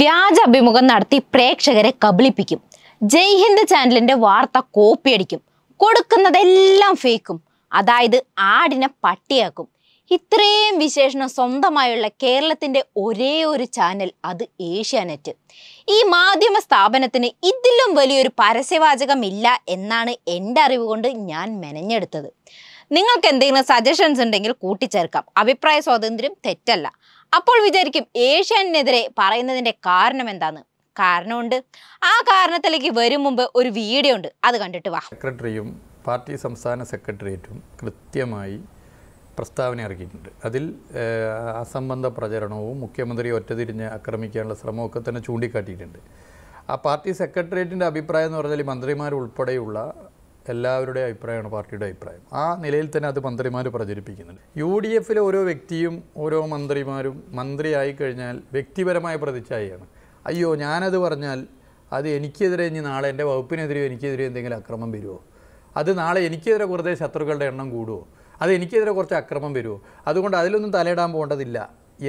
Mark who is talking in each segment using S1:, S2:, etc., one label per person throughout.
S1: വ്യാജ അഭിമുഖം നടത്തി പ്രേക്ഷകരെ കബളിപ്പിക്കും ജയ് ഹിന്ദ് ചാനലിന്റെ വാർത്ത കോപ്പിയടിക്കും കൊടുക്കുന്നതെല്ലാം ഫേക്കും അതായത് ആടിനെ പട്ടിയാക്കും ഇത്രയും വിശേഷണം സ്വന്തമായുള്ള കേരളത്തിന്റെ ഒരേ ഒരു ചാനൽ അത് ഏഷ്യാനെറ്റ് ഈ മാധ്യമ സ്ഥാപനത്തിന് ഇതിലും വലിയൊരു പരസ്യവാചകമില്ല എന്നാണ് എൻ്റെ അറിവ് കൊണ്ട് ഞാൻ മെനഞ്ഞെടുത്തത് നിങ്ങൾക്ക് എന്തെങ്കിലും സജഷൻസ് ഉണ്ടെങ്കിൽ കൂട്ടിച്ചേർക്കാം അഭിപ്രായ സ്വാതന്ത്ര്യം തെറ്റല്ല അപ്പോൾ വിചാരിക്കും ഏഷ്യാനെതിരെ പറയുന്നതിൻ്റെ കാരണം എന്താന്ന് കാരണമുണ്ട് ആ കാരണത്തിലേക്ക് വരും മുമ്പ് ഒരു വീഡിയോ ഉണ്ട് അത് കണ്ടിട്ട് വാ
S2: സെക്രട്ടറിയും പാർട്ടി സംസ്ഥാന സെക്രട്ടേറിയറ്റും കൃത്യമായി പ്രസ്താവന ഇറക്കിയിട്ടുണ്ട് അതിൽ അസംബന്ധ പ്രചരണവും മുഖ്യമന്ത്രി ഒറ്റതിരിഞ്ഞ് ആക്രമിക്കാനുള്ള ശ്രമമൊക്കെ തന്നെ ചൂണ്ടിക്കാട്ടിയിട്ടുണ്ട് ആ പാർട്ടി സെക്രട്ടേറിയറ്റിൻ്റെ അഭിപ്രായം എന്ന് പറഞ്ഞാൽ മന്ത്രിമാരുൾപ്പെടെയുള്ള എല്ലാവരുടെയും അഭിപ്രായമാണ് പാർട്ടിയുടെ അഭിപ്രായം ആ നിലയിൽ തന്നെ അത് മന്ത്രിമാർ പ്രചരിപ്പിക്കുന്നുണ്ട് യു ഡി എഫിലെ ഓരോ വ്യക്തിയും ഓരോ മന്ത്രിമാരും മന്ത്രിയായി കഴിഞ്ഞാൽ വ്യക്തിപരമായ പ്രതിച്ഛായയാണ് അയ്യോ ഞാനത് പറഞ്ഞാൽ അത് എനിക്കെതിരെ ഇനി നാളെ എൻ്റെ വകുപ്പിനെതിരെയോ എനിക്കെതിരെയോ എന്തെങ്കിലും അക്രമം വരുമോ അത് നാളെ എനിക്കെതിരെ വെറുതെ ശത്രുക്കളുടെ എണ്ണം കൂടുമോ അത് എനിക്കെതിരെ കുറച്ച് അക്രമം വരുമോ അതുകൊണ്ട് അതിലൊന്നും തലയിടാൻ പോകേണ്ടതില്ല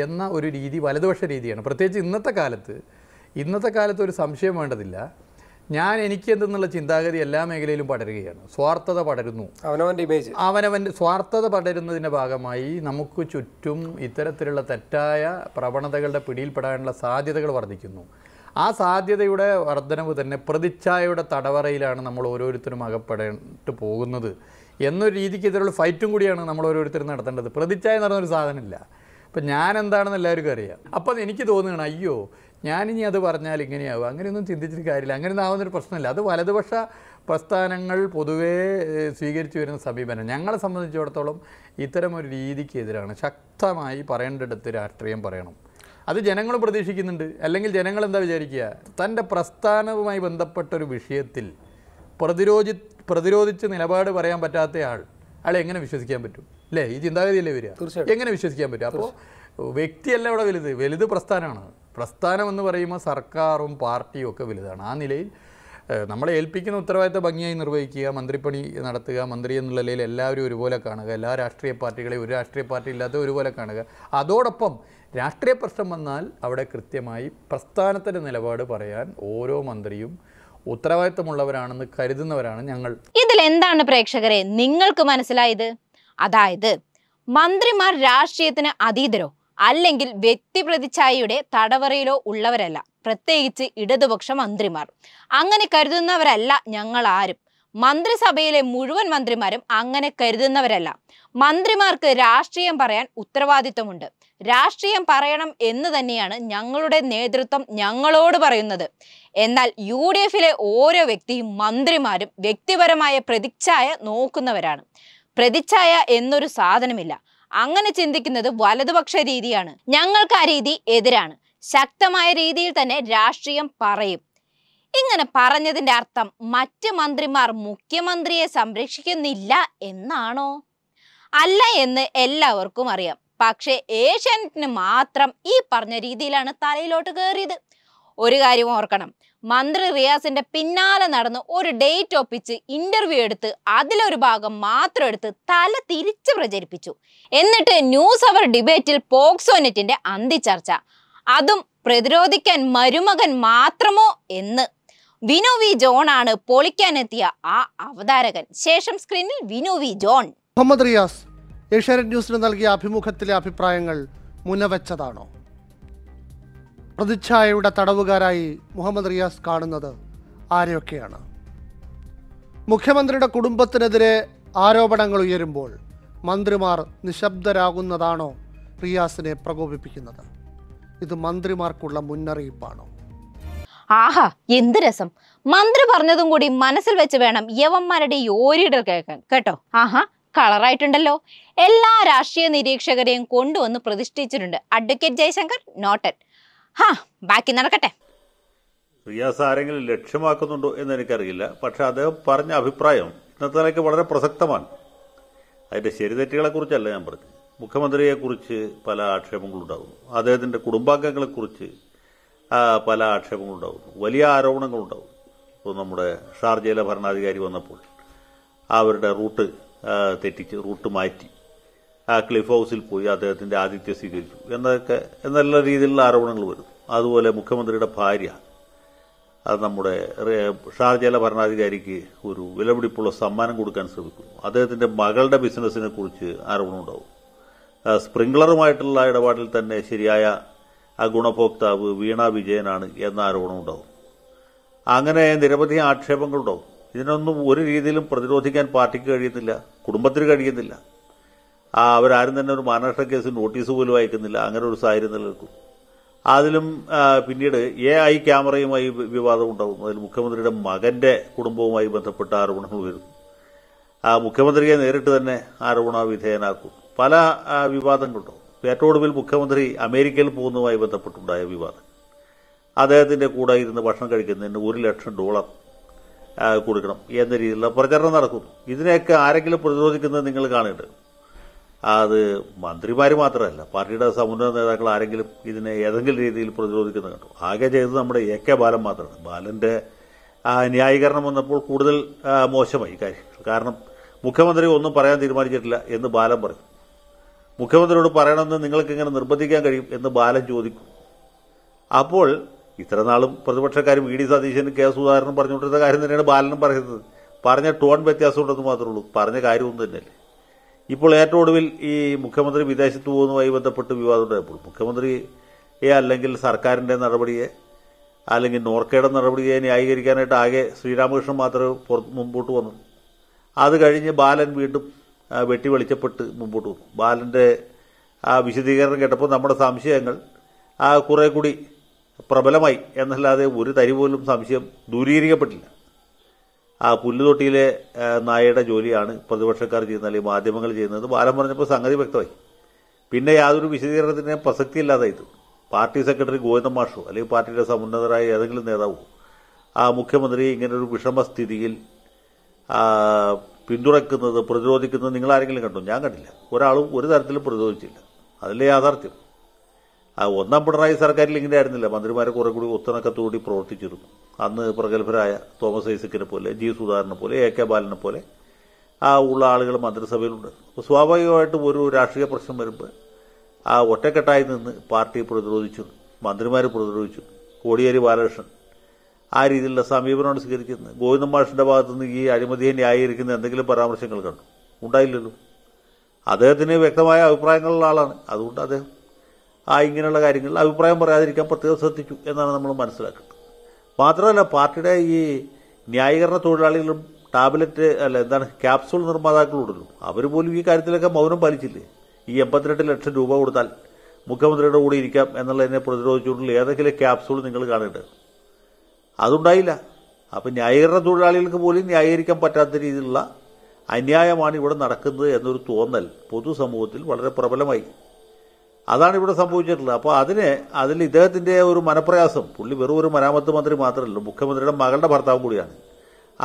S2: എന്ന ഒരു രീതി വലതുപക്ഷ രീതിയാണ് പ്രത്യേകിച്ച് ഇന്നത്തെ കാലത്ത് ഇന്നത്തെ കാലത്ത് ഒരു സംശയം വേണ്ടതില്ല ഞാൻ എനിക്ക് എന്തെന്നുള്ള ചിന്താഗതി എല്ലാ മേഖലയിലും പടരുകയാണ് സ്വാർത്ഥത പടരുന്നു അവനവൻ്റെ ഇമേജ് അവനവൻ്റെ സ്വാർത്ഥത പടരുന്നതിൻ്റെ ഭാഗമായി നമുക്ക് ചുറ്റും ഇത്തരത്തിലുള്ള തെറ്റായ പ്രവണതകളുടെ പിടിയിൽപ്പെടാനുള്ള സാധ്യതകൾ വർദ്ധിക്കുന്നു ആ സാധ്യതയുടെ വർധനവ് തന്നെ പ്രതിച്ഛായയുടെ തടവറയിലാണ് നമ്മൾ ഓരോരുത്തരും അകപ്പെടേട്ട് പോകുന്നത് എന്നൊരു രീതിക്ക് ഇതിലുള്ള ഫൈറ്റും കൂടിയാണ് നമ്മൾ ഓരോരുത്തരും നടത്തേണ്ടത് പ്രതിച്ഛായ എന്ന് പറഞ്ഞൊരു സാധനമില്ല അപ്പം ഞാൻ എന്താണെന്ന് എല്ലാവർക്കും അറിയാം അപ്പം എനിക്ക് തോന്നുകയാണ് അയ്യോ ഞാനിനി അത് പറഞ്ഞാൽ ഇങ്ങനെയാവും അങ്ങനെയൊന്നും ചിന്തിച്ചിട്ട് കാര്യമില്ല അങ്ങനെ ആവുന്നൊരു പ്രശ്നമില്ല അത് വലതുപക്ഷ പ്രസ്ഥാനങ്ങൾ പൊതുവേ സ്വീകരിച്ചു വരുന്ന സമീപനം ഞങ്ങളെ സംബന്ധിച്ചിടത്തോളം ഇത്തരമൊരു രീതിക്കെതിരാണ് ശക്തമായി പറയേണ്ടിടത്ത് രാഷ്ട്രീയം പറയണം അത് ജനങ്ങൾ പ്രതീക്ഷിക്കുന്നുണ്ട് അല്ലെങ്കിൽ ജനങ്ങൾ എന്താ വിചാരിക്കുക തൻ്റെ പ്രസ്ഥാനവുമായി ബന്ധപ്പെട്ട ഒരു വിഷയത്തിൽ പ്രതിരോധി പ്രതിരോധിച്ച് നിലപാട് പറയാൻ പറ്റാത്തയാൾ അയാളെ എങ്ങനെ വിശ്വസിക്കാൻ പറ്റും അല്ലേ ഈ ചിന്താഗതിയല്ലേ വരിക എങ്ങനെ വിശ്വസിക്കാൻ പറ്റും അപ്പോൾ വ്യക്തിയല്ല ഇവിടെ വലുത് വലുത് പ്രസ്ഥാനമാണ് പ്രസ്ഥാനം എന്ന് പറയുമ്പോൾ സർക്കാരും പാർട്ടിയും ഒക്കെ വലുതാണ് ആ നിലയിൽ നമ്മളെ ഏൽപ്പിക്കുന്ന ഉത്തരവാദിത്വ ഭംഗിയായി നിർവഹിക്കുക മന്ത്രിപ്പണി നടത്തുക മന്ത്രി എന്നുള്ള നിലയിൽ എല്ലാവരും ഒരുപോലെ കാണുക എല്ലാ രാഷ്ട്രീയ പാർട്ടികളെയും ഒരു രാഷ്ട്രീയ പാർട്ടി ഇല്ലാത്ത ഒരുപോലെ കാണുക അതോടൊപ്പം രാഷ്ട്രീയ പ്രശ്നം വന്നാൽ അവിടെ കൃത്യമായി പ്രസ്ഥാനത്തിൻ്റെ നിലപാട് പറയാൻ ഓരോ മന്ത്രിയും ഉത്തരവാദിത്വമുള്ളവരാണെന്ന് കരുതുന്നവരാണ് ഞങ്ങൾ
S1: ഇതിൽ എന്താണ് പ്രേക്ഷകരെ നിങ്ങൾക്ക് മനസ്സിലായത് അതായത് മന്ത്രിമാർ രാഷ്ട്രീയത്തിന് അതീതരോ അല്ലെങ്കിൽ വ്യക്തിപ്രതിച്ഛായയുടെ തടവറയിലോ ഉള്ളവരല്ല പ്രത്യേകിച്ച് ഇടതുപക്ഷ മന്ത്രിമാർ അങ്ങനെ കരുതുന്നവരല്ല ഞങ്ങൾ ആരും മന്ത്രിസഭയിലെ മുഴുവൻ മന്ത്രിമാരും അങ്ങനെ കരുതുന്നവരല്ല മന്ത്രിമാർക്ക് രാഷ്ട്രീയം പറയാൻ ഉത്തരവാദിത്വമുണ്ട് രാഷ്ട്രീയം പറയണം എന്ന് തന്നെയാണ് ഞങ്ങളുടെ നേതൃത്വം ഞങ്ങളോട് പറയുന്നത് എന്നാൽ യു ഡി എഫിലെ ഓരോ വ്യക്തിയും മന്ത്രിമാരും വ്യക്തിപരമായ പ്രതിച്ഛായ നോക്കുന്നവരാണ് പ്രതിച്ഛായ എന്നൊരു സാധനമില്ല അങ്ങനെ ചിന്തിക്കുന്നത് വലതുപക്ഷ രീതിയാണ് ഞങ്ങൾക്ക് ആ രീതി എതിരാണ് ശക്തമായ രീതിയിൽ തന്നെ രാഷ്ട്രീയം പറയും ഇങ്ങനെ പറഞ്ഞതിന്റെ അർത്ഥം മറ്റ് മന്ത്രിമാർ മുഖ്യമന്ത്രിയെ സംരക്ഷിക്കുന്നില്ല എന്നാണോ അല്ല എന്ന് എല്ലാവർക്കും അറിയാം പക്ഷേ ഏഷ്യാനെറ്റിന് മാത്രം ഈ പറഞ്ഞ രീതിയിലാണ് തലയിലോട്ട് കയറിയത് ഒരു കാര്യം ഓർക്കണം മന്ത്രി റിയാസിന്റെ പിന്നാലെ നടന്ന് ഒരു ഡേറ്റ് ഒപ്പിച്ച് ഇന്റർവ്യൂ എടുത്ത് അതിലൊരു ഭാഗം മാത്രം എടുത്ത് തല തിരിച്ച് പ്രചരിപ്പിച്ചു എന്നിട്ട് ന്യൂസ് അവർ ഡിബേറ്റിൽ പോക്സോനെറ്റിന്റെ അന്തിച്ചർച്ച അതും പ്രതിരോധിക്കാൻ മരുമകൻ മാത്രമോ എന്ന് വിനോവി ജോൺ ആണ് പൊളിക്കാനെത്തിയ ആ അവതാരകൻ ശേഷം സ്ക്രീനിൽ വിനോവി ജോൺ മുഹമ്മദ് റിയാസ് ഏഷ്യാനെറ്റ് ന്യൂസിന് നൽകിയ അഭിമുഖത്തിലെ അഭിപ്രായങ്ങൾ മുനവച്ചതാണോ പ്രതിച്ഛായയുടെ
S3: തടവുകാരായി മുഹമ്മദ് റിയാസ് കാണുന്നത് ആരെയൊക്കെയാണ് മുഖ്യമന്ത്രിയുടെ കുടുംബത്തിനെതിരെ ആരോപണങ്ങൾ ഉയരുമ്പോൾ മന്ത്രിമാർ നിശബ്ദരാകുന്നതാണോ റിയാസിനെ പ്രകോപിപ്പിക്കുന്നത് ഇത് മന്ത്രിമാർക്കുള്ള മുന്നറിയിപ്പാണോ
S1: ആഹാ എന്ത് രസം മന്ത്രി പറഞ്ഞതും കൂടി മനസ്സിൽ വെച്ച് വേണം യവന്മാരുടെ യോരിയിടൽ കേൾക്കാൻ കേട്ടോ ആഹാ കളറായിട്ടുണ്ടല്ലോ എല്ലാ രാഷ്ട്രീയ നിരീക്ഷകരെയും കൊണ്ടുവന്ന് പ്രതിഷ്ഠിച്ചിട്ടുണ്ട് അഡ്വക്കേറ്റ് ജയശങ്കർ നോട്ടൻ ഹാ ബാക്കി നടക്കട്ടെ
S3: റിയാസ് ആരെങ്കിലും ലക്ഷ്യമാക്കുന്നുണ്ടോ എന്ന് എനിക്കറിയില്ല പക്ഷെ അദ്ദേഹം പറഞ്ഞ അഭിപ്രായം ഇന്നത്തെ നിലയ്ക്ക് വളരെ പ്രസക്തമാണ് അതിൻ്റെ കുറിച്ചല്ല ഞാൻ പറഞ്ഞത് മുഖ്യമന്ത്രിയെക്കുറിച്ച് പല ആക്ഷേപങ്ങളുണ്ടാകുന്നു അദ്ദേഹത്തിൻ്റെ കുടുംബാംഗങ്ങളെക്കുറിച്ച് പല ആക്ഷേപങ്ങളുണ്ടാകുന്നു വലിയ ആരോപണങ്ങളുണ്ടാകും ഇപ്പോൾ നമ്മുടെ ഷാർജയിലെ ഭരണാധികാരി വന്നപ്പോൾ അവരുടെ റൂട്ട് തെറ്റിച്ച് റൂട്ട് മാറ്റി ആ ക്ലിഫ് ഹൗസിൽ പോയി അദ്ദേഹത്തിൻ്റെ ആതിഥ്യം സ്വീകരിച്ചു എന്നൊക്കെ എന്നുള്ള രീതിയിലുള്ള ആരോപണങ്ങൾ വരും അതുപോലെ മുഖ്യമന്ത്രിയുടെ ഭാര്യ അത് നമ്മുടെ ഷാർജയിലെ ഭരണാധികാരിക്ക് ഒരു വിലപിടിപ്പുള്ള സമ്മാനം കൊടുക്കാൻ ശ്രമിക്കുന്നു അദ്ദേഹത്തിൻ്റെ മകളുടെ ബിസിനസ്സിനെ കുറിച്ച് ആരോപണം ഉണ്ടാവും സ്പ്രിംഗ്ലറുമായിട്ടുള്ള ഇടപാടിൽ തന്നെ ശരിയായ ആ ഗുണഭോക്താവ് വീണ വിജയനാണ് എന്ന ആരോപണമുണ്ടാവും അങ്ങനെ നിരവധി ആക്ഷേപങ്ങളുണ്ടാവും ഇതിനൊന്നും ഒരു രീതിയിലും പ്രതിരോധിക്കാൻ പാർട്ടിക്ക് കഴിയുന്നില്ല കുടുംബത്തിന് കഴിയുന്നില്ല ആ അവരാരും തന്നെ ഒരു മാനനഷ്ട കേസ് നോട്ടീസ് പോലും അയക്കുന്നില്ല അങ്ങനെ ഒരു സാഹചര്യം നിലനിൽക്കും അതിലും പിന്നീട് എ ഐ ക്യാമറയുമായി വിവാദം ഉണ്ടാവും അതിൽ മുഖ്യമന്ത്രിയുടെ മകന്റെ കുടുംബവുമായി ബന്ധപ്പെട്ട ആരോപണങ്ങൾ വരുന്നു ആ മുഖ്യമന്ത്രിയെ നേരിട്ട് തന്നെ ആരോപണ വിധേയനാക്കും പല വിവാദങ്ങളുണ്ടാവും പേട്ടോടുവിൽ മുഖ്യമന്ത്രി അമേരിക്കയിൽ പോകുന്നതുമായി ബന്ധപ്പെട്ടുണ്ടായ വിവാദം അദ്ദേഹത്തിന്റെ കൂടെ ഇരുന്ന് ഭക്ഷണം കഴിക്കുന്നതിന് ഒരു ലക്ഷം ഡോളർ കൊടുക്കണം എന്ന രീതിയിലുള്ള പ്രചരണം നടക്കുന്നു ഇതിനെയൊക്കെ ആരെങ്കിലും പ്രതിരോധിക്കുന്നത് നിങ്ങൾ കാണുന്നുണ്ട് അത് മന്ത്രിമാർ മാത്രമല്ല പാർട്ടിയുടെ സമുന്നത നേതാക്കൾ ആരെങ്കിലും ഇതിനെ ഏതെങ്കിലും രീതിയിൽ പ്രതിരോധിക്കുന്നത് കണ്ടു ആകെ ചെയ്തത് നമ്മുടെ എ കെ ബാലൻ മാത്രമാണ് ബാലന്റെ ന്യായീകരണം വന്നപ്പോൾ കൂടുതൽ മോശമായി കാര്യം കാരണം മുഖ്യമന്ത്രി ഒന്നും പറയാൻ തീരുമാനിച്ചിട്ടില്ല എന്ന് ബാലൻ പറഞ്ഞു മുഖ്യമന്ത്രിയോട് പറയണമെന്ന് നിങ്ങൾക്ക് എങ്ങനെ നിർബന്ധിക്കാൻ കഴിയും എന്ന് ബാലൻ ചോദിക്കും അപ്പോൾ ഇത്രനാളും പ്രതിപക്ഷക്കാർ വി ഡി സതീശനും കെ സുധാകരനും പറഞ്ഞുകൊണ്ടിരുന്ന കാര്യം തന്നെയാണ് ബാലനും പറയുന്നത് പറഞ്ഞ ടോൺ വ്യത്യാസമുണ്ടെന്ന് മാത്രമേ ഉള്ളൂ പറഞ്ഞ കാര്യവും തന്നെയല്ലേ ഇപ്പോൾ ഏറ്റവും ഒടുവിൽ ഈ മുഖ്യമന്ത്രി വിദേശത്ത് പോകുന്നതുമായി ബന്ധപ്പെട്ട് വിവാദം ഉണ്ടായപ്പോൾ മുഖ്യമന്ത്രിയെ അല്ലെങ്കിൽ സർക്കാരിൻ്റെ നടപടിയെ അല്ലെങ്കിൽ നോർക്കയുടെ നടപടിയെ ന്യായീകരിക്കാനായിട്ട് ആകെ ശ്രീരാമകൃഷ്ണൻ മാത്രമേ പുറത്ത് മുമ്പോട്ട് വന്നു അത് കഴിഞ്ഞ് ബാലൻ വീണ്ടും വെട്ടി വെളിച്ചപ്പെട്ട് മുമ്പോട്ട് വന്നു ബാലൻ്റെ ആ വിശദീകരണം കേട്ടപ്പോൾ നമ്മുടെ സംശയങ്ങൾ ആ കുറേ കൂടി പ്രബലമായി എന്നല്ലാതെ ഒരു തരി പോലും സംശയം ദൂരീകരിക്കപ്പെട്ടില്ല ആ പുല്ലുതൊട്ടിയിലെ നായയുടെ ജോലിയാണ് പ്രതിപക്ഷക്കാർ ചെയ്യുന്നത് അല്ലെങ്കിൽ മാധ്യമങ്ങൾ ചെയ്യുന്നത് ബാലൻ പറഞ്ഞപ്പോൾ സംഗതി വ്യക്തമായി പിന്നെ യാതൊരു വിശദീകരണത്തിന് പ്രസക്തിയില്ലാതായി പാർട്ടി സെക്രട്ടറി ഗോവിന്ദൻ മാഷോ അല്ലെങ്കിൽ പാർട്ടിയുടെ സമുന്നതരായ ഏതെങ്കിലും നേതാവോ ആ മുഖ്യമന്ത്രി ഇങ്ങനൊരു വിഷമസ്ഥിതിയിൽ പിന്തുണയ്ക്കുന്നത് പ്രതിരോധിക്കുന്നത് നിങ്ങൾ ആരെങ്കിലും കണ്ടു ഞാൻ കണ്ടില്ല ഒരാളും ഒരു തരത്തിലും പ്രതിരോധിച്ചില്ല അതല്ലേ യാഥാർത്ഥ്യം ആ ഒന്നാം പിണറായി സർക്കാരിൽ ഇങ്ങനെ ആയിരുന്നില്ല മന്ത്രിമാരെ കുറെ കൂടി ഒത്തിണക്കത്തോടി പ്രവർത്തിച്ചിരുന്നു അന്ന് പ്രഗത്ഭരായ തോമസ് ഐസക്കിനെ പോലെ ജി സുധാകരനെ പോലെ എ കെ ബാലനെ പോലെ ആ ഉള്ള ആളുകൾ മന്ത്രിസഭയിലുണ്ട് അപ്പോൾ സ്വാഭാവികമായിട്ടും ഒരു രാഷ്ട്രീയ പ്രശ്നം വരുമ്പോൾ ആ ഒറ്റക്കെട്ടായി നിന്ന് പാർട്ടിയെ പ്രതിരോധിച്ചു മന്ത്രിമാർ പ്രതിരോധിച്ചു കോടിയേരി ബാലകൃഷ്ണൻ ആ രീതിയിലുള്ള സമീപനമാണ് സ്വീകരിക്കുന്നത് ഗോവിന്ദ മാഷിന്റെ ഭാഗത്തുനിന്ന് ഈ അഴിമതിയെ ന്യായീകരിക്കുന്ന എന്തെങ്കിലും പരാമർശങ്ങൾ കണ്ടു ഉണ്ടായില്ലല്ലോ അദ്ദേഹത്തിന് വ്യക്തമായ അഭിപ്രായങ്ങളുള്ള ആളാണ് അതുകൊണ്ട് അദ്ദേഹം ആ ഇങ്ങനെയുള്ള കാര്യങ്ങളിൽ അഭിപ്രായം പറയാതിരിക്കാൻ പ്രത്യേകം ശ്രദ്ധിച്ചു എന്നാണ് നമ്മൾ മനസ്സിലാക്കുന്നത് മാത്രമല്ല പാർട്ടിയുടെ ഈ ന്യായീകരണ തൊഴിലാളികളും ടാബ്ലറ്റ് അല്ല എന്താണ് ക്യാപ്സൂൾ നിർമ്മാതാക്കളുണ്ടല്ലോ അവർ പോലും ഈ കാര്യത്തിലൊക്കെ മൗനം പാലിച്ചില്ലേ ഈ എൺപത്തിരണ്ട് ലക്ഷം രൂപ കൊടുത്താൽ മുഖ്യമന്ത്രിയുടെ കൂടെ ഇരിക്കാം എന്നുള്ളതിനെ പ്രതിരോധിച്ചുകൊണ്ടുള്ള ഏതെങ്കിലും ക്യാപ്സൂൾ നിങ്ങൾ കാണേണ്ടത് അതുണ്ടായില്ല അപ്പം ന്യായീകരണ തൊഴിലാളികൾക്ക് പോലും ന്യായീകരിക്കാൻ പറ്റാത്ത രീതിയിലുള്ള അന്യായമാണ് ഇവിടെ നടക്കുന്നത് എന്നൊരു തോന്നൽ പൊതുസമൂഹത്തിൽ വളരെ പ്രബലമായി അതാണ് ഇവിടെ സംഭവിച്ചിട്ടുള്ളത് അപ്പോൾ അതിന് അതിൽ ഇദ്ദേഹത്തിൻ്റെ ഒരു മനപ്രയാസം പുള്ളി വെറും ഒരു മരാമത്ത് മന്ത്രി മാത്രമല്ല മുഖ്യമന്ത്രിയുടെ മകളുടെ ഭർത്താവ് കൂടിയാണ്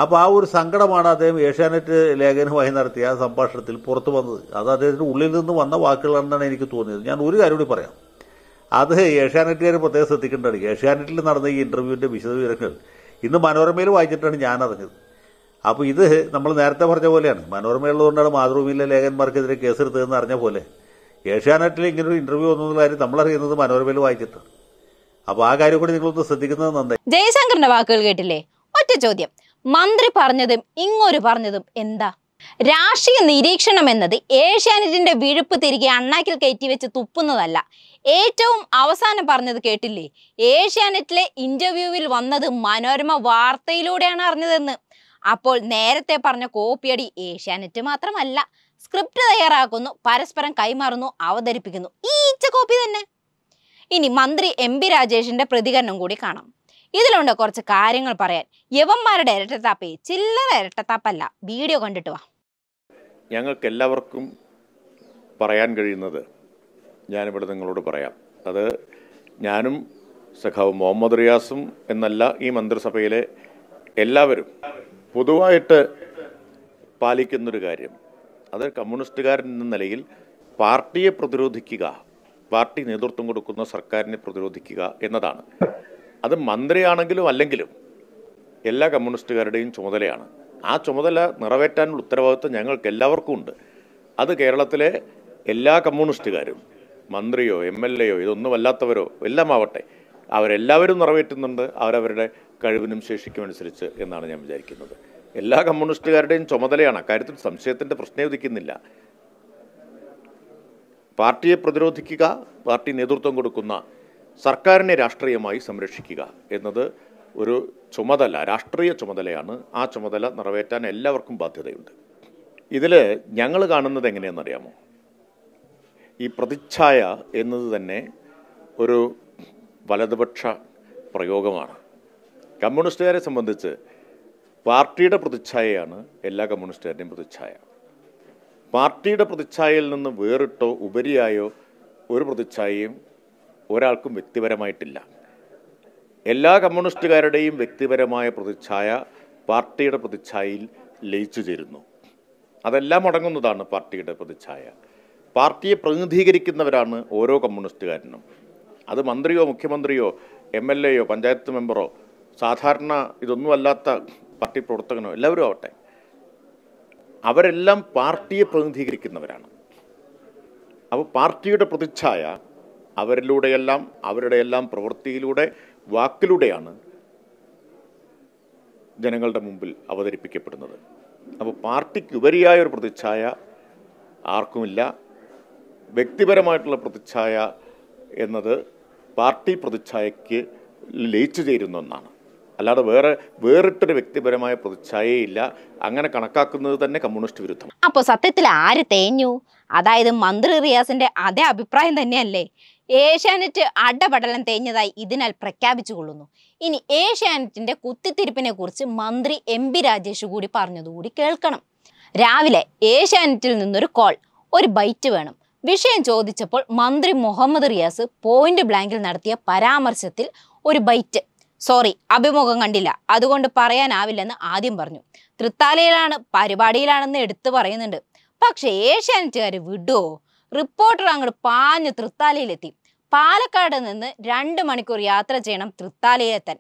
S3: അപ്പോൾ ആ ഒരു സങ്കടമാണ് അദ്ദേഹം ഏഷ്യാനെറ്റ് ലേഖനവുമായി നടത്തിയ സംഭാഷണത്തിൽ പുറത്തു വന്നത് അത് അദ്ദേഹത്തിൻ്റെ ഉള്ളിൽ നിന്ന് വന്ന വാക്കുകളാണെന്നാണ് എനിക്ക് തോന്നിയത് ഞാൻ ഒരു കാര്യം കൂടി പറയാം അത് ഏഷ്യാനെറ്റുകാർ പ്രത്യേകം ശ്രദ്ധിക്കേണ്ടതാണ് ഏഷ്യാനെറ്റിൽ നടന്ന ഈ ഇൻ്റർവ്യൂവിൻ്റെ വിശദവിവരങ്ങൾ ഇന്ന് മനോരമയിൽ വായിച്ചിട്ടാണ് ഞാൻ അറിഞ്ഞത് അപ്പോൾ ഇത് നമ്മൾ നേരത്തെ പറഞ്ഞ പോലെയാണ് മനോരമയുള്ളതുകൊണ്ടാണ് മാതൃഭൂമിയിലെ ലേഖന്മാർക്കെതിരെ കേസെടുത്തതെന്ന് അറിഞ്ഞ പോലെ ഏഷ്യാനെറ്റിൽ ഇങ്ങനൊരു ഇൻ്റർവ്യൂ ഒന്നുള്ള കാര്യം നമ്മളറിയുന്നത് മനോരമയിൽ വായിച്ചിട്ടാണ് അപ്പോൾ ആ കാര്യം കൂടി നിങ്ങളൊന്ന് ശ്രദ്ധിക്കുന്നത് നന്നായി
S1: ജയശങ്കറിന്റെ വാക്കുകൾ കേട്ടില്ലേ ഒറ്റ ചോദ്യം മന്ത്രി പറഞ്ഞതും ഇങ്ങൊരു പറഞ്ഞതും എന്താ രാഷ്ട്രീയ നിരീക്ഷണം എന്നത് ഏഷ്യാനെറ്റിന്റെ വിഴുപ്പ് തിരികെ അണ്ണാക്കിൽ കയറ്റിവെച്ച് തുപ്പുന്നതല്ല ഏറ്റവും അവസാനം പറഞ്ഞത് കേട്ടില്ലേ ഏഷ്യാനെറ്റിലെ ഇന്റർവ്യൂവിൽ വന്നത് മനോരമ വാർത്തയിലൂടെയാണ് അറിഞ്ഞതെന്ന് അപ്പോൾ നേരത്തെ പറഞ്ഞ കോപ്പിയടി ഏഷ്യാനെറ്റ് മാത്രമല്ല സ്ക്രിപ്റ്റ് തയ്യാറാക്കുന്നു പരസ്പരം കൈമാറുന്നു അവതരിപ്പിക്കുന്നു ഈ ഇച്ച കോപ്പി തന്നെ ഇനി മന്ത്രി എം പി രാജേഷിന്റെ പ്രതികരണം കൂടി കാണാം ഇതിലുണ്ട് കുറച്ച് കാര്യങ്ങൾ പറയാൻ യവന്മാരുടെ ഇരട്ടത്താപ്പേ ചില്ലറ ഇരട്ടത്താപ്പല്ല വീഡിയോ കണ്ടിട്ട് വാ
S4: ഞങ്ങൾക്ക് എല്ലാവർക്കും പറയാൻ കഴിയുന്നത് ഞാനിവിടെ നിങ്ങളോട് പറയാം അത് ഞാനും സഖാവ് മുഹമ്മദ് റിയാസും എന്നല്ല ഈ മന്ത്രിസഭയിലെ എല്ലാവരും പൊതുവായിട്ട് പാലിക്കുന്നൊരു കാര്യം അത് കമ്മ്യൂണിസ്റ്റുകാരൻ എന്ന നിലയിൽ പാർട്ടിയെ പ്രതിരോധിക്കുക പാർട്ടി നേതൃത്വം കൊടുക്കുന്ന സർക്കാരിനെ പ്രതിരോധിക്കുക എന്നതാണ് അത് മന്ത്രിയാണെങ്കിലും അല്ലെങ്കിലും എല്ലാ കമ്മ്യൂണിസ്റ്റുകാരുടെയും ചുമതലയാണ് ആ ചുമതല നിറവേറ്റാനുള്ള ഉത്തരവാദിത്വം ഞങ്ങൾക്ക് എല്ലാവർക്കും ഉണ്ട് അത് കേരളത്തിലെ എല്ലാ കമ്മ്യൂണിസ്റ്റുകാരും മന്ത്രിയോ എം എൽ എയോ ഇതൊന്നുമല്ലാത്തവരോ എല്ലാം ആവട്ടെ അവരെല്ലാവരും നിറവേറ്റുന്നുണ്ട് അവരവരുടെ കഴിവിനും ശേഷിക്കും അനുസരിച്ച് എന്നാണ് ഞാൻ വിചാരിക്കുന്നത് എല്ലാ കമ്മ്യൂണിസ്റ്റുകാരുടെയും ചുമതലയാണ് അക്കാര്യത്തിൽ സംശയത്തിൻ്റെ പ്രശ്നം ഉദിക്കുന്നില്ല പാർട്ടിയെ പ്രതിരോധിക്കുക പാർട്ടി നേതൃത്വം കൊടുക്കുന്ന സർക്കാരിനെ രാഷ്ട്രീയമായി സംരക്ഷിക്കുക എന്നത് ഒരു ചുമതല രാഷ്ട്രീയ ചുമതലയാണ് ആ ചുമതല നിറവേറ്റാൻ എല്ലാവർക്കും ബാധ്യതയുണ്ട് ഇതിൽ ഞങ്ങൾ കാണുന്നത് എങ്ങനെയെന്നറിയാമോ ഈ പ്രതിച്ഛായ എന്നത് തന്നെ ഒരു വലതുപക്ഷ പ്രയോഗമാണ് കമ്മ്യൂണിസ്റ്റുകാരെ സംബന്ധിച്ച് പാർട്ടിയുടെ പ്രതിച്ഛായയാണ് എല്ലാ കമ്മ്യൂണിസ്റ്റുകാരുടെയും പ്രതിച്ഛായ പാർട്ടിയുടെ പ്രതിച്ഛായയിൽ നിന്ന് വേറിട്ടോ ഉപരിയായോ ഒരു പ്രതിച്ഛായയും ഒരാൾക്കും വ്യക്തിപരമായിട്ടില്ല എല്ലാ കമ്മ്യൂണിസ്റ്റുകാരുടെയും വ്യക്തിപരമായ പ്രതിച്ഛായ പാർട്ടിയുടെ പ്രതിച്ഛായയിൽ ലയിച്ചു ചേരുന്നു അതെല്ലാം അടങ്ങുന്നതാണ് പാർട്ടിയുടെ പ്രതിച്ഛായ പാർട്ടിയെ പ്രതിനിധീകരിക്കുന്നവരാണ് ഓരോ കമ്മ്യൂണിസ്റ്റുകാരനും അത് മന്ത്രിയോ മുഖ്യമന്ത്രിയോ എം എൽ എയോ പഞ്ചായത്ത് മെമ്പറോ സാധാരണ ഇതൊന്നുമല്ലാത്ത പാർട്ടി പ്രവർത്തകനോ എല്ലാവരും ആവട്ടെ അവരെല്ലാം പാർട്ടിയെ പ്രതിനിധീകരിക്കുന്നവരാണ് അപ്പോൾ പാർട്ടിയുടെ പ്രതിച്ഛായ അവരിലൂടെയെല്ലാം അവരുടെ എല്ലാം പ്രവൃത്തിയിലൂടെ വാക്കിലൂടെയാണ് ജനങ്ങളുടെ മുമ്പിൽ അവതരിപ്പിക്കപ്പെടുന്നത് അപ്പോൾ പാർട്ടിക്കുപരിയായ ഒരു പ്രതിച്ഛായ ആർക്കുമില്ല വ്യക്തിപരമായിട്ടുള്ള പ്രതിച്ഛായ എന്നത് പാർട്ടി പ്രതിച്ഛായയ്ക്ക് ലയിച്ചു ചേരുന്ന ഒന്നാണ് അല്ലാതെ വേറെ വേറിട്ടൊരു വ്യക്തിപരമായ പ്രതിച്ഛായയില്ല അങ്ങനെ കണക്കാക്കുന്നത് തന്നെ കമ്മ്യൂണിസ്റ്റ് വിരുദ്ധം
S1: അപ്പോൾ സത്യത്തിൽ ആര് തേഞ്ഞു അതായത് മന്ത്രി റിയാസിന്റെ അതേ അഭിപ്രായം തന്നെയല്ലേ ഏഷ്യാനെറ്റ് അടപടലം തേഞ്ഞതായി ഇതിനാൽ പ്രഖ്യാപിച്ചുകൊള്ളുന്നു ഇനി ഏഷ്യാനെറ്റിന്റെ കുത്തിത്തിരിപ്പിനെ കുറിച്ച് മന്ത്രി എം പി രാജേഷ് കൂടി പറഞ്ഞതുകൂടി കേൾക്കണം രാവിലെ ഏഷ്യാനെറ്റിൽ നിന്നൊരു കോൾ ഒരു ബൈറ്റ് വേണം വിഷയം ചോദിച്ചപ്പോൾ മന്ത്രി മുഹമ്മദ് റിയാസ് പോയിന്റ് ബ്ലാങ്കിൽ നടത്തിയ പരാമർശത്തിൽ ഒരു ബൈറ്റ് സോറി അഭിമുഖം കണ്ടില്ല അതുകൊണ്ട് പറയാനാവില്ലെന്ന് ആദ്യം പറഞ്ഞു തൃത്താലയിലാണ് പരിപാടിയിലാണെന്ന് എടുത്തു പറയുന്നുണ്ട് പക്ഷേ ഏഷ്യാനെറ്റുകാർ വിടുവോ റിപ്പോർട്ടർ അങ്ങോട്ട് പാഞ്ഞ് തൃത്താലയിലെത്തി പാലക്കാട് നിന്ന് രണ്ട് മണിക്കൂർ യാത്ര ചെയ്യണം തൃത്താലയത്തൻ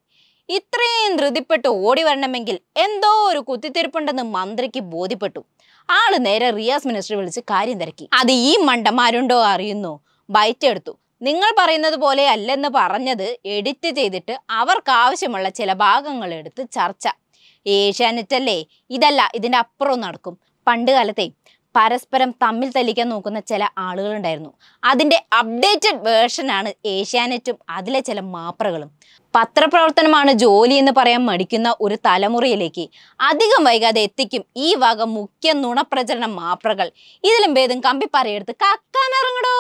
S1: ഇത്രയും ധൃതിപ്പെട്ട് ഓടി വരണമെങ്കിൽ എന്തോ ഒരു കുത്തിത്തിരിപ്പുണ്ടെന്ന് മന്ത്രിക്ക് ബോധ്യപ്പെട്ടു ആള് നേരെ റിയാസ് മിനിസ്റ്റർ വിളിച്ച് കാര്യം തിരക്കി അത് ഈ മണ്ടന്മാരുണ്ടോ അറിയുന്നു ബൈറ്റെടുത്തു നിങ്ങൾ പറയുന്നത് പോലെ അല്ലെന്ന് പറഞ്ഞത് എഡിറ്റ് ചെയ്തിട്ട് അവർക്ക് ആവശ്യമുള്ള ചില ഭാഗങ്ങൾ എടുത്ത് ചർച്ച ഏഷ്യാനെറ്റല്ലേ ഇതല്ല ഇതിൻ്റെ അപ്പുറം നടക്കും പണ്ട് കാലത്തെ പരസ്പരം തമ്മിൽ തല്ലിക്കാൻ നോക്കുന്ന ചില ആളുകളുണ്ടായിരുന്നു അതിൻ്റെ അപ്ഡേറ്റഡ് വേർഷനാണ് ഏഷ്യാനെറ്റും അതിലെ ചില മാപ്രകളും പത്രപ്രവർത്തനമാണ് ജോലി എന്ന് പറയാൻ മടിക്കുന്ന ഒരു തലമുറയിലേക്ക് അധികം വൈകാതെ എത്തിക്കും ഈ വക മുഖ്യ നുണപ്രചരണ മാപ്രകൾ ഇതിലും ഭേദം കമ്പിപ്പറയെടുത്ത് കക്കാനിറങ്ങടോ